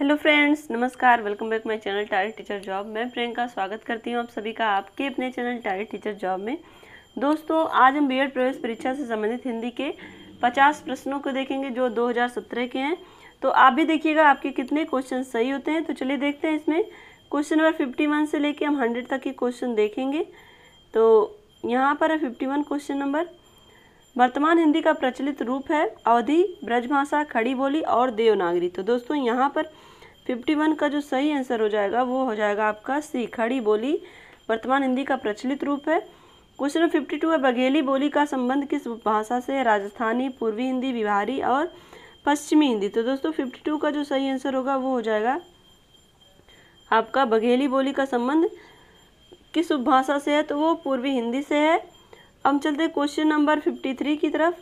hello friends नमस्कार welcome back my channel tier teacher job मैं प्रियंका स्वागत करती हूं आप सभी का आपके अपने चैनल टायर टीचर जॉब में दोस्तों आज हम बीएड प्रवेश परीक्षा से संबंधित हिंदी के 50 प्रश्नों को देखेंगे जो 2017 के हैं तो आप भी देखिएगा आपके कितने क्वेश्चन सही होते हैं तो चलिए देखते हैं इसमें क्वेश्चन नंबर फिफ्टी से लेकर हम हंड्रेड तक के क्वेश्चन देखेंगे तो यहाँ पर है फिफ्टी क्वेश्चन नंबर वर्तमान हिंदी का प्रचलित रूप है अवधि ब्रजभाषा खड़ी बोली और देवनागरी तो दोस्तों यहाँ पर 51 का जो सही आंसर हो जाएगा वो हो जाएगा आपका सी खड़ी बोली वर्तमान हिंदी का प्रचलित रूप है क्वेश्चन फिफ्टी टू है बघेली बोली का संबंध किस भाषा से राजस्थानी पूर्वी हिंदी बिहारी और पश्चिमी हिंदी तो दोस्तों फिफ्टी टू का जो सही आंसर होगा वो हो जाएगा आपका बघेली बोली का संबंध किस उपभाषा से है तो वो पूर्वी हिंदी से है अब चलते क्वेश्चन नंबर फिफ्टी थ्री की तरफ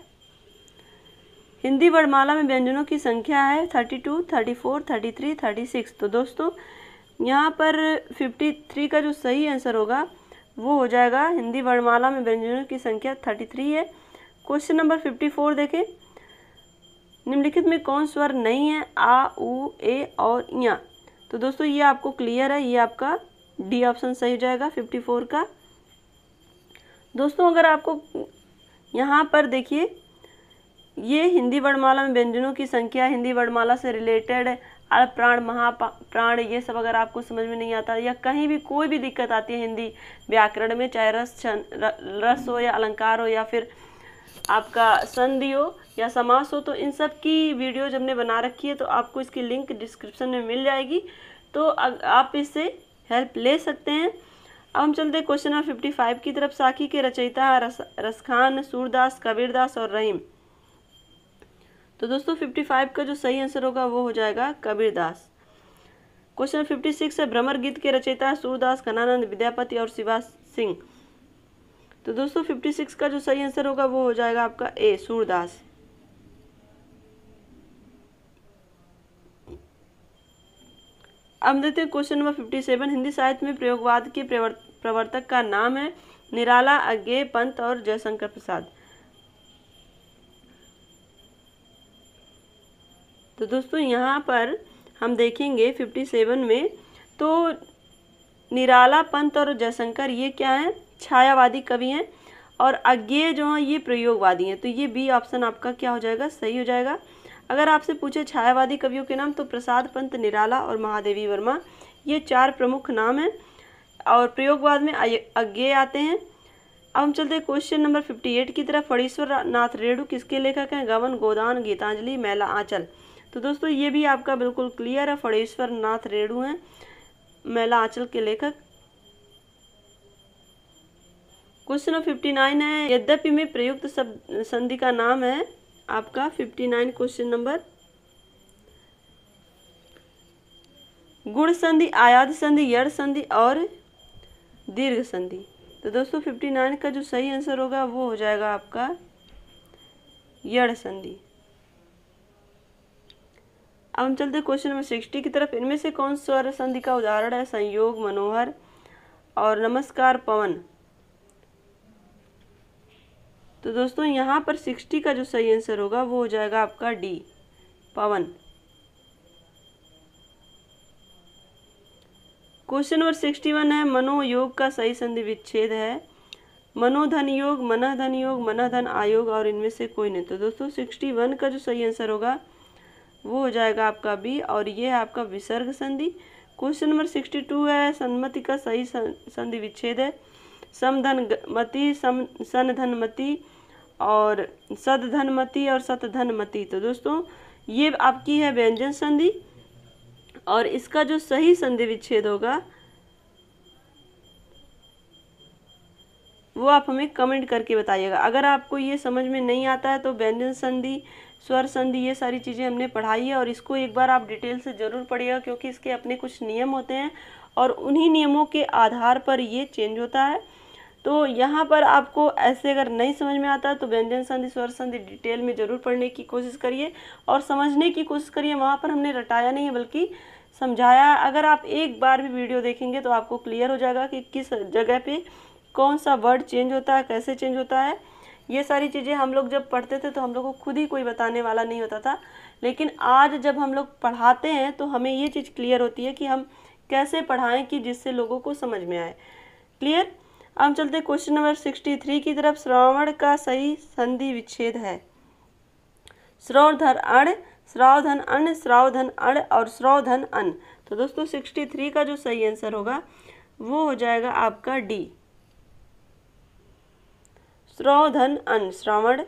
हिंदी वर्णमाला में व्यंजनों की संख्या है thirty two thirty four thirty three thirty six तो दोस्तों यहाँ पर फिफ्टी थ्री का जो सही आंसर होगा वो हो जाएगा हिंदी वर्णमाला में व्यंजनों की संख्या थर्टी थ्री है क्वेश्चन नंबर फिफ्टी फोर देखें निम्नलिखित में कौन स्वर नहीं है आ उ ए और या तो दोस्तों ये आपको क्लियर है ये आपका डी ऑप्शन सही हो जाएगा फिफ्टी फोर का दोस्तों अगर आपको यहाँ पर देखिए ये हिंदी वर्णमाला में व्यंजनों की संख्या हिंदी वर्णमाला से रिलेटेड अल्प प्राण महाप्राण ये सब अगर आपको समझ में नहीं आता या कहीं भी कोई भी दिक्कत आती है हिंदी व्याकरण में चाहे रस छन रस हो या अलंकार हो या फिर आपका संधि हो या समास हो तो इन सब की वीडियो जब हमने बना रखी है तो आपको इसकी लिंक डिस्क्रिप्शन में मिल जाएगी तो आप इससे हेल्प ले सकते हैं अब हम चलते हैं क्वेश्चन नंबर फिफ्टी फाइव की तरफ साखी के रचयिता रस रसखान सूरदास कबीरदास और रहीम तो दोस्तों फिफ्टी फाइव का जो सही आंसर होगा वो हो जाएगा कबीरदास क्वेश्चन फिफ्टी सिक्स है भ्रमर गीत के रचयिता सूरदास कनानंद विद्यापति और शिवा सिंह तो दोस्तों फिफ्टी सिक्स का जो सही आंसर होगा वो हो जाएगा आपका ए सूरदास अब देखते हैं question number fifty seven Hindi साहित्य में प्रयोगवाद के प्रवर्त प्रवर्तक का नाम है निराला अज्ञे पंत और जयशंकर प्रसाद तो दोस्तों यहाँ पर हम देखेंगे फिफ्टी सेवन में तो निराला पंत और जयशंकर ये क्या है छायावादी कवि हैं और अज्ञे जो हैं ये प्रयोगवादी हैं तो ये बी ऑप्शन आपका क्या हो जाएगा सही हो जाएगा अगर आपसे पूछे छायावादी कवियों के नाम तो प्रसाद पंत निराला और महादेवी वर्मा ये चार प्रमुख नाम हैं और प्रयोगवाद में अज्ञे आते हैं अब हम चलते हैं क्वेश्चन नंबर फिफ्टी एट की तरफ फणीश्वर नाथ रेणु किसके लेखक हैं गवन गोदान गीतांजलि मैला आंचल तो दोस्तों ये भी आपका बिल्कुल क्लियर है फणीश्वर नाथ रेणु हैं मैला आंचल के लेखक क्वेश्चन नंबर फिफ्टी नाइन है यद्यपि में प्रयुक्त शब्द संधि का नाम है आपका फिफ्टी नाइन क्वेश्चन नंबर गुण संधि आयाद संधि यड़ संधि और दीर्घ संधि तो दोस्तों फिफ्टी नाइन का जो सही आंसर होगा वो हो जाएगा आपका यड़ संधि अब हम चलते क्वेश्चन नंबर सिक्सटी की तरफ इनमें से कौन स्वर संधि का उदाहरण है संयोग मनोहर और नमस्कार पवन तो दोस्तों यहाँ पर सिक्सटी का जो सही आंसर होगा वो हो जाएगा आपका डी पवन क्वेश्चन नंबर सिक्सटी वन है मनोयोग का सही संधि विच्छेद है मनोधन योग मना धन योग मना धन आयोग और इनमें से कोई नहीं तो दोस्तों सिक्सटी वन का जो सही आंसर होगा वो हो जाएगा आपका बी और ये है आपका विसर्ग संधि क्वेश्चन नंबर सिक्सटी टू है सन्मति का सही संधि विच्छेद है समधन मति सम मति और मति और मति तो दोस्तों ये आपकी है व्यंजन संधि और इसका जो सही संधि विच्छेद होगा वो आप हमें कमेंट करके बताइएगा अगर आपको ये समझ में नहीं आता है तो व्यंजन संधि स्वर संधि ये सारी चीज़ें हमने पढ़ाई है और इसको एक बार आप डिटेल से ज़रूर पढ़िएगा क्योंकि इसके अपने कुछ नियम होते हैं और उन्हीं नियमों के आधार पर ये चेंज होता है तो यहाँ पर आपको ऐसे अगर नहीं समझ में आता तो व्यंजन संधि स्वर संधि डिटेल में ज़रूर पढ़ने की कोशिश करिए और समझने की कोशिश करिए वहाँ पर हमने रटाया नहीं है बल्कि समझाया अगर आप एक बार भी वीडियो देखेंगे तो आपको क्लियर हो जाएगा कि किस जगह पे कौन सा वर्ड चेंज होता है कैसे चेंज होता है ये सारी चीज़ें हम लोग जब पढ़ते थे तो हम लोग को खुद ही कोई बताने वाला नहीं होता था लेकिन आज जब हम लोग पढ़ाते हैं तो हमें ये चीज़ क्लियर होती है कि हम कैसे पढ़ाएँ कि जिससे लोगों को समझ में आए क्लियर हम चलते क्वेश्चन नंबर सिक्सटी थ्री की तरफ श्रवण का सही संधि विच्छेद है धर अण श्रावधन श्राव श्रावधन अण और धन अन्न तो दोस्तों सिक्सटी थ्री का जो सही आंसर होगा वो हो जाएगा आपका डी धन अन्न श्रावण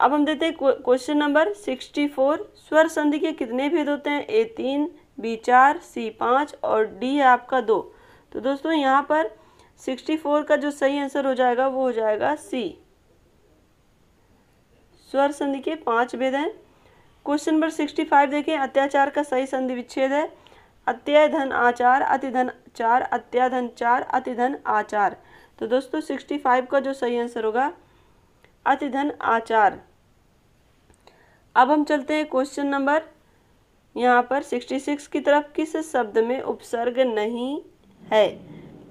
अब हम देते हैं क्वेश्चन नंबर सिक्सटी फोर स्वर संधि के कितने भेद होते हैं ए तीन बी चार सी पाँच और डी है आपका दो तो दोस्तों यहाँ पर सिक्सटी फोर का जो सही आंसर हो जाएगा वो हो जाएगा सी स्वर संधि के पांच भेद हैं क्वेश्चन नंबर सिक्सटी फाइव देखें अत्याचार का सही संधि विच्छेद है अत्यय धन आचार अतिधन चार अत्याधन चार अतिधन आचार तो दोस्तों सिक्सटी फाइव का जो सही आंसर होगा अतिधन आचार अब हम चलते हैं क्वेश्चन नंबर यहाँ पर सिक्सटी सिक्स की तरफ किस शब्द में उपसर्ग नहीं है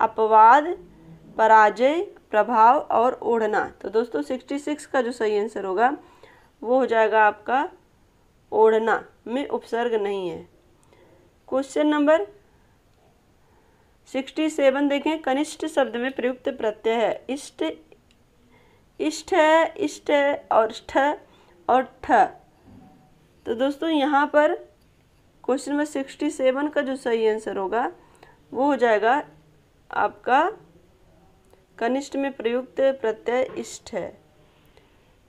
अपवाद पराजय प्रभाव और ओढ़ना तो दोस्तों 66 का जो सही आंसर होगा वो हो जाएगा आपका ओढ़ना में उपसर्ग नहीं है क्वेश्चन नंबर सिक्सटी सेवन देखें कनिष्ठ शब्द में प्रयुक्त प्रत्यय है इष्ट इष्ट है इष्ट है और ठ और ठ तो दोस्तों यहाँ पर क्वेश्चन नंबर सिक्सटी सेवन का जो सही आंसर होगा वो हो जाएगा आपका कनिष्ठ में प्रयुक्त प्रत्यय इष्ट है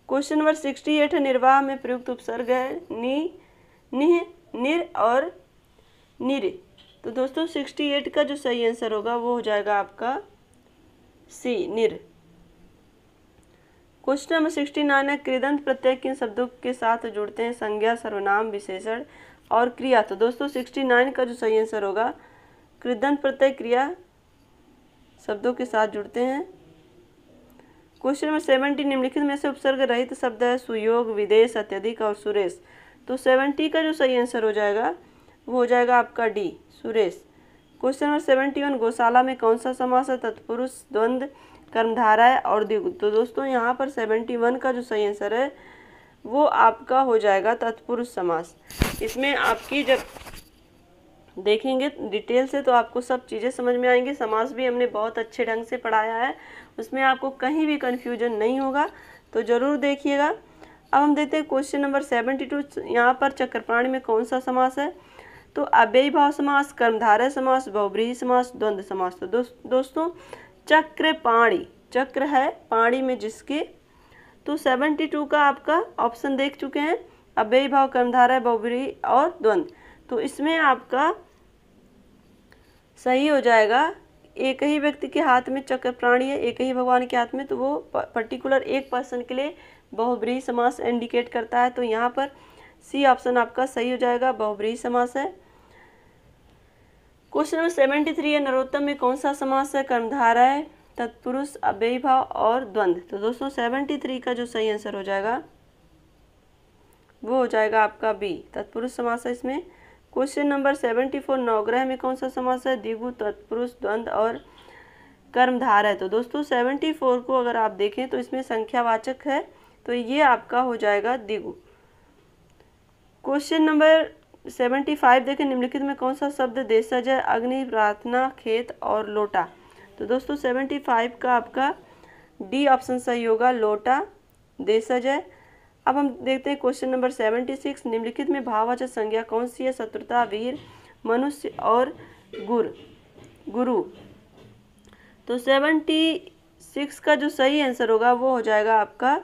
क्वेश्चन नंबर सिक्सटी एट है निर्वाह में प्रयुक्त उपसर्ग है नी निह निर और निर तो दोस्तों सिक्सटी एट का जो सही आंसर होगा वो हो जाएगा आपका सी निर क्वेश्चन नंबर सिक्सटी नाइन है क्रीदंत प्रत्यय किन शब्दों के साथ जुड़ते हैं संज्ञा सर्वनाम विशेषण और क्रिया तो दोस्तों सिक्सटी नाइन का जो सही आंसर होगा कृदंत प्रत्यय क्रिया शब्दों के साथ जुड़ते हैं क्वेश्चन नंबर सेवेंटी निम्नलिखित में से उपसर्ग रहित शब्द है सुयोग विदेश अत्यधिक और सुरेश तो सेवेंटी का जो सही आंसर हो जाएगा वो हो जाएगा आपका D Suresh question number seventy one गौशाला में कौन सा समास है तत्पुरुष द्वंद कर्मधारा है और द्विगु तो दोस्तों यहाँ पर सेवेंटी वन का जो सही आंसर है वो आपका हो जाएगा तत्पुरुष समास इसमें आपकी जब देखेंगे डिटेल से तो आपको सब चीज़ें समझ में आएंगी समास भी हमने बहुत अच्छे ढंग से पढ़ाया है उसमें आपको कहीं भी कन्फ्यूजन नहीं होगा तो ज़रूर देखिएगा अब हम देखते हैं क्वेश्चन नंबर सेवेंटी टू यहाँ पर चक्रप्राणी में कौन सा समास है तो अव्ययी भाव समास कर्मधारय समास बहुब्रीही समास द्वंद्व समास तो दो, दोस्तों चक्र पाणी चक्र है पाणी में जिसके तो सेवेंटी टू का आपका ऑप्शन देख चुके हैं अव्ययी भाव कर्मधारय बहुब्रीही और द्वंद्व तो इसमें आपका सही हो जाएगा एक ही व्यक्ति के हाथ में चक्र प्राणी है एक ही भगवान के हाथ में तो वो पर्टिकुलर एक पर्सन के लिए बहुब्रीही समास इंडिकेट करता है तो यहाँ पर सी ऑप्शन आपका सही हो जाएगा बहुब्रीही समास है क्वेश्चन नंबर सेवेंटी थ्री है नरोत्तम में कौन सा समास है कर्मधारा है तत्पुरुष अव्ययभाव और द्वंद्व तो दोस्तों सेवेंटी थ्री का जो सही आंसर हो जाएगा वो हो जाएगा आपका बी तत्पुरुष समास है इसमें क्वेश्चन नंबर सेवेंटी फोर नवग्रह में कौन सा समास है दिगु तत्पुरुष द्वंद और कर्मधार है तो दोस्तों सेवेंटी फोर को अगर आप देखें तो इसमें संख्यावाचक है तो ये आपका हो जाएगा दिगु क्वेश्चन नंबर सेवेंटी फाइव देखें निम्नलिखित में कौन सा शब्द देशज है अग्नि प्रार्थना खेत और लोटा तो दोस्तों सेवेंटी फाइव का आपका डी ऑप्शन सही होगा लोटा देशज है अब हम देखते हैं क्वेश्चन नंबर सेवेंटी सिक्स निम्नलिखित में भाववाचक संज्ञा कौन सी है शत्रुता वीर मनुष्य और गुर गुरु तो सेवेंटी सिक्स का जो सही आंसर होगा वो हो जाएगा आपका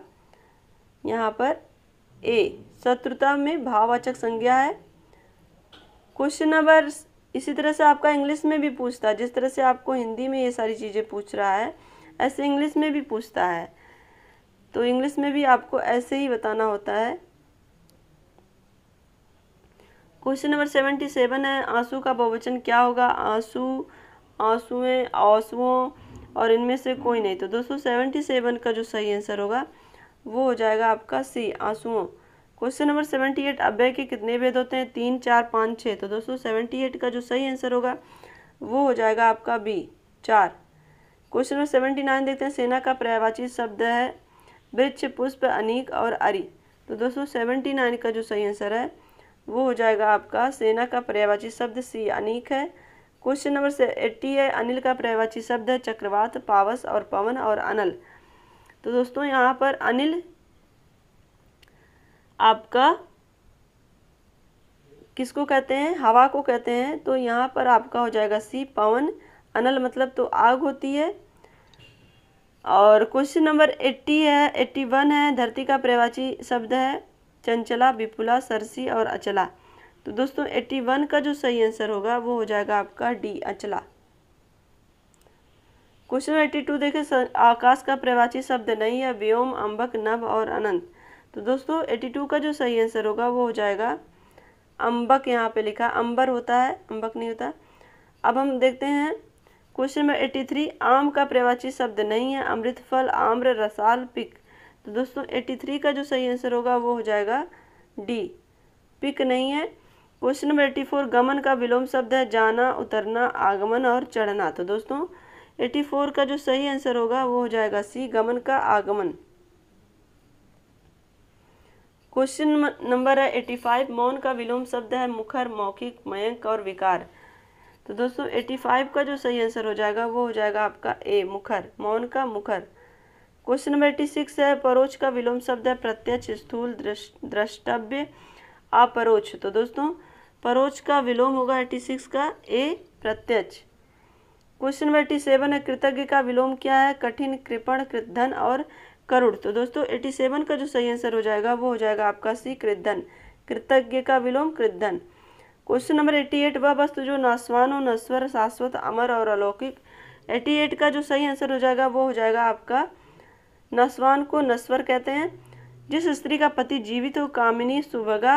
यहाँ पर ए शत्रुता में भाववाचक संज्ञा है क्वेश्चन नंबर इसी तरह से आपका इंग्लिश में भी पूछता है जिस तरह से आपको हिंदी में ये सारी चीज़ें पूछ रहा है ऐसे इंग्लिश में भी पूछता है तो इंग्लिश में भी आपको ऐसे ही बताना होता है क्वेश्चन नंबर सेवेंटी सेवन है आंसू का बहुवचन क्या होगा आंसू आंसुए आंसुओं और इनमें से कोई नहीं तो दोस्तों सेवेंटी सेवन का जो सही आंसर होगा वो हो जाएगा आपका सी आंसुओं क्वेश्चन नंबर सेवेंटी एट अभ्य के कितने भेद होते हैं तीन चार पाँच छः तो दोस्तों सेवेंटी एट का जो सही आंसर होगा वो हो जाएगा आपका बी चार क्वेश्चन नंबर सेवेंटी नाइन देखते हैं सेना का पर्यावाची शब्द है वृक्ष पुष्प अनीक और अरी तो दोस्तों सेवेंटी नाइन का जो सही आंसर है वो हो जाएगा आपका सेना का पर्यावाची शब्द सी अनीक है क्वेश्चन नंबर से एट्टी है अनिल का पर्यावाची शब्द है चक्रवात पावस और पवन और अनल तो दोस्तों यहाँ पर अनिल आपका किसको कहते हैं हवा को कहते हैं तो यहाँ पर आपका हो जाएगा सी पवन अनल मतलब तो आग होती है और क्वेश्चन नंबर 80 है 81 है धरती का प्रवाची शब्द है चंचला विपुला सरसी और अचला तो दोस्तों 81 का जो सही आंसर होगा वो हो जाएगा आपका डी अचला क्वेश्चन एट्टी टू देखें आकाश का प्रवाची शब्द नहीं है व्योम अंबक नभ और अनंत तो दोस्तों एट्टी टू का जो सही आंसर होगा वो हो जाएगा अंबक यहाँ पे लिखा अंबर होता है अंबक नहीं होता अब हम देखते हैं क्वेश्चन नंबर एट्टी थ्री आम का प्रवाची शब्द नहीं है अमृत फल आम्र रसाल पिक तो दोस्तों एट्टी थ्री का जो सही आंसर होगा वो हो जाएगा डी पिक नहीं है क्वेश्चन नंबर एट्टी फोर गमन का विलोम शब्द है जाना उतरना आगमन और चढ़ना तो दोस्तों एट्टी फोर का जो सही आंसर होगा वो हो जाएगा सी गमन का आगमन क्वेश्चन नंबर है एट्टी फाइव मौन का विलोम शब्द है मुखर मौखिक मयंक और विकार तो दोस्तों 85 का जो सही आंसर हो जाएगा वो हो जाएगा आपका ए मुखर मौन का मुखर क्वेश्चन नंबर 86 है परोच का विलोम शब्द है प्रत्यक्ष स्थूल द्रष्टव्य अपरोच तो दोस्तों परोच का विलोम होगा 86 का ए प्रत्यक्ष क्वेश्चन नंबर एटी सेवन है कृतज्ञ का विलोम क्या है कठिन कृपण कृतधन और करुण तो दोस्तों एटी सेवन का जो सही आंसर हो जाएगा वो हो जाएगा आपका सी कृतधन कृतज्ञ का विलोम कृतधन क्वेश्चन नंबर एट्टी एट वह वस्तु जो नस्वान और नस्वर शाश्वत अमर और अलौकिक एट्टी एट का जो सही आंसर हो जाएगा वो हो जाएगा आपका नस्वान को नस्वर कहते हैं जिस स्त्री का पति जीवित हो कामिनी सुभगा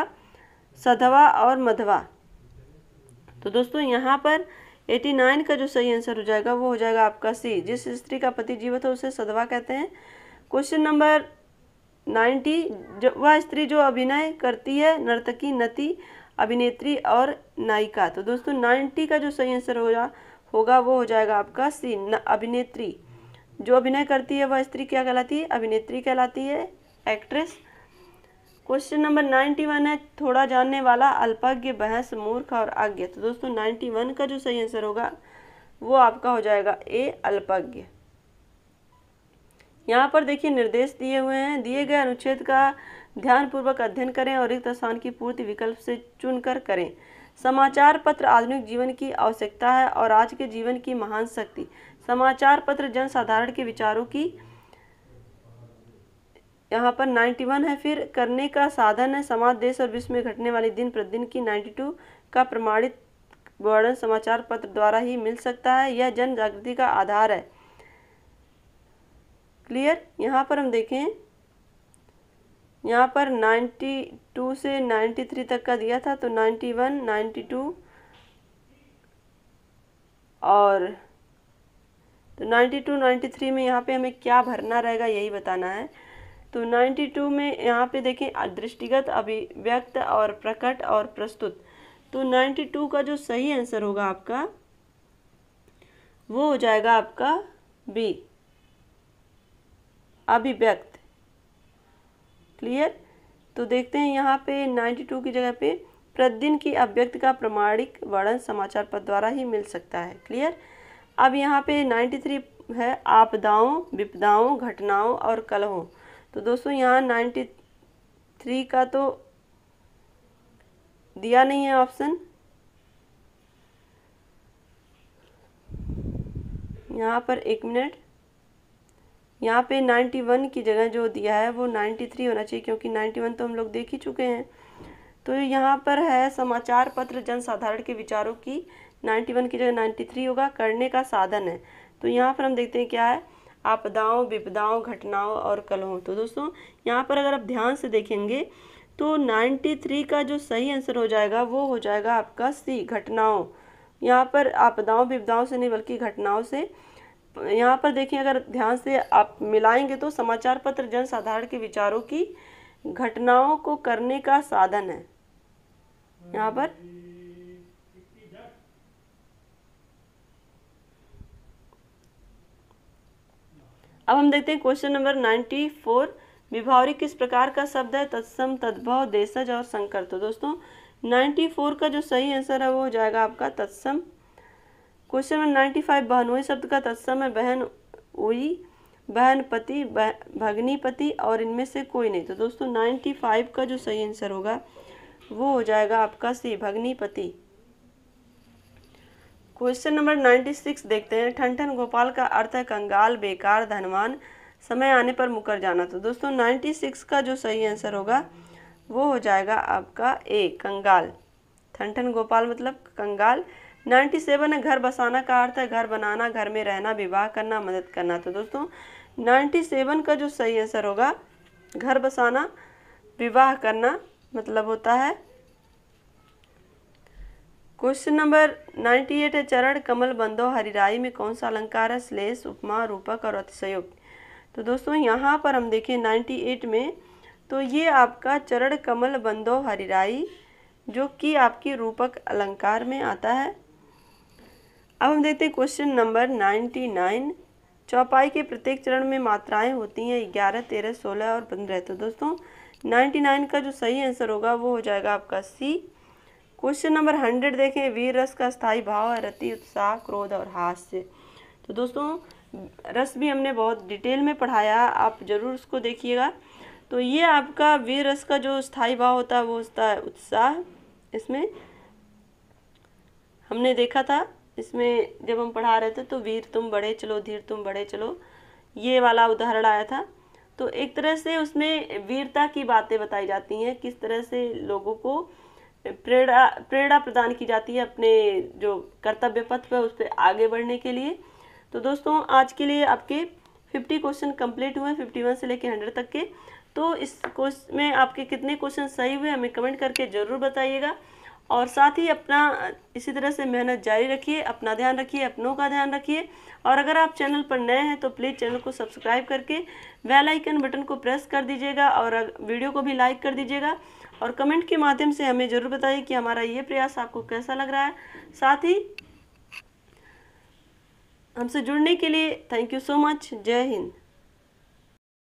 सधवा और मधवा तो दोस्तों यहाँ पर एटी नाइन का जो सही आंसर हो जाएगा वो हो जाएगा आपका सी जिस स्त्री का पति जीवित हो उसे सधवा कहते हैं क्वेश्चन नंबर नाइन्टी वह स्त्री जो अभिनय करती है नर्तकी नती अभिनेत्री और नायिका तो दोस्तों नाइन्टी का जो सही आंसर होगा होगा वो हो जाएगा आपका सी अभिनेत्री जो अभिनय करती है वह स्त्री क्या कहलाती है अभिनेत्री कहलाती है actress question number ninety one है थोड़ा जानने वाला अल्पज्ञ बहस मूर्ख और आज्ञ तो दोस्तों नाइन्टी वन का जो सही आंसर होगा वो आपका हो जाएगा ए अल्पज्ञ यहाँ पर देखिए निर्देश दिए हुए हैं दिए गए अनुच्छेद का ध्यानपूर्वक अध्ययन करें और रिक्त स्थान की पूर्ति विकल्प से चुनकर करें समाचार पत्र आधुनिक जीवन की आवश्यकता है और आज के जीवन की महान शक्ति समाचार पत्र जनसाधारण के विचारों की यहाँ पर 91 है फिर करने का साधन है समाज देश और विश्व में घटने वाले दिन प्रतिदिन की 92 का प्रमाणित वर्णन समाचार पत्र द्वारा ही मिल सकता है यह जन जागृति का आधार है क्लियर यहाँ पर हम देखें यहाँ पर 92 से 93 तक का दिया था तो 91, 92 और तो 92, 93 में यहाँ पे हमें क्या भरना रहेगा यही बताना है तो 92 में यहाँ पे देखें दृष्टिगत अभिव्यक्त और प्रकट और प्रस्तुत तो 92 का जो सही आंसर होगा आपका वो हो जाएगा आपका बी अभिव्यक्त क्लियर तो देखते हैं यहाँ पे 92 की जगह पे प्रतिदिन की अभ्यक्त का प्रमाणिक वर्णन समाचार पत्र द्वारा ही मिल सकता है क्लियर अब यहाँ पे 93 है आपदाओं विपदाओं घटनाओं और कलहों तो दोस्तों यहाँ 93 का तो दिया नहीं है ऑप्शन यहाँ पर एक मिनट यहाँ पे 91 की जगह जो दिया है वो 93 होना चाहिए क्योंकि 91 तो हम लोग देख ही चुके हैं तो यहाँ पर है समाचार पत्र जनसाधारण के विचारों की 91 की जगह 93 होगा करने का साधन है तो यहाँ पर हम देखते हैं क्या है आपदाओं विपदाओं घटनाओं और कलहों तो दोस्तों यहाँ पर अगर आप ध्यान से देखेंगे तो थ्री का जो सही आंसर हो जाएगा वो हो जाएगा आपका सी घटनाओं यहाँ पर आपदाओं विपदाओं से नहीं बल्कि घटनाओं से यहाँ पर देखिए अगर ध्यान से आप मिलाएंगे तो समाचार पत्र जनसाधारण के विचारों की घटनाओं को करने का साधन है यहाँ पर अब हम देखते हैं क्वेश्चन नंबर नाइन्टी फोर विभावरी किस प्रकार का शब्द है तत्सम तद्भव देशज और संकर तो दोस्तों नाइन्टी फोर का जो सही आंसर है वो हो जाएगा आपका तत्सम क्वेश्चन नंबर नाइन्टी फाइव बहनोई शब्द का तत्सम है बहन ओई बहन पति भगनी पति और इनमें से कोई नहीं तो दोस्तों नाइन्टी फाइव का जो सही आंसर होगा वो हो जाएगा आपका सी भगनी पति क्वेश्चन नंबर नाइन्टी सिक्स देखते हैं ठन ठन गोपाल का अर्थ है कंगाल बेकार धनवान समय आने पर मुकर जाना तो दोस्तों नाइन्टी सिक्स का जो सही आंसर होगा वो हो जाएगा आपका ए कंगाल ठन ठन गोपाल मतलब कंगाल नाइन्टी सेवन है घर बसाना का अर्थ है घर बनाना घर में रहना विवाह करना मदद करना तो दोस्तों नाइन्टी सेवन का जो सही आंसर होगा घर बसाना विवाह करना मतलब होता है क्वेश्चन नंबर नाइन्टी एट है चरण कमल बंदो हरिराई में कौन सा अलंकार है श्लेष उपमा रूपक और अतिशयोग तो दोस्तों यहाँ पर हम देखें नाइन्टी एट में तो ये आपका चरण कमल बंदो हरिराई जो कि आपकी रूपक अलंकार में आता है अब हम देखते हैं क्वेश्चन नंबर नाइन्टी नाइन चौपाई के प्रत्येक चरण में मात्राएं होती हैं ग्यारह तेरह सोलह और पंद्रह तो दोस्तों नाइन्टी नाइन का जो सही आंसर होगा वो हो जाएगा आपका सी क्वेश्चन नंबर हंड्रेड देखें वीर रस का स्थायी भाव है रति उत्साह क्रोध और हास्य तो दोस्तों रस भी हमने बहुत डिटेल में पढ़ाया आप ज़रूर उसको देखिएगा तो ये आपका वीर रस का जो स्थायी भाव होता है वो होता है उत्साह इसमें हमने देखा था इसमें जब हम पढ़ा रहे थे तो वीर तुम बड़े चलो धीर तुम बड़े चलो ये वाला उदाहरण आया था तो एक तरह से उसमें वीरता की बातें बताई जाती हैं किस तरह से लोगों को प्रेरणा प्रेरणा प्रदान की जाती है अपने जो कर्तव्य पथ पर उस पर आगे बढ़ने के लिए तो दोस्तों आज के लिए आपके फिफ्टी क्वेश्चन कंप्लीट हुए फिफ्टी वन से लेकर हंड्रेड तक के तो इस कोर्स में आपके कितने क्वेश्चन सही हुए हमें कमेंट करके ज़रूर बताइएगा और साथ ही अपना इसी तरह से मेहनत जारी रखिए अपना ध्यान रखिए अपनों का ध्यान रखिए और अगर आप चैनल पर नए हैं तो प्लीज़ चैनल को सब्सक्राइब करके बेल आइकन बटन को प्रेस कर दीजिएगा और वीडियो को भी लाइक कर दीजिएगा और कमेंट के माध्यम से हमें ज़रूर बताइए कि हमारा ये प्रयास आपको कैसा लग रहा है साथ ही हमसे जुड़ने के लिए थैंक यू सो मच जय हिंद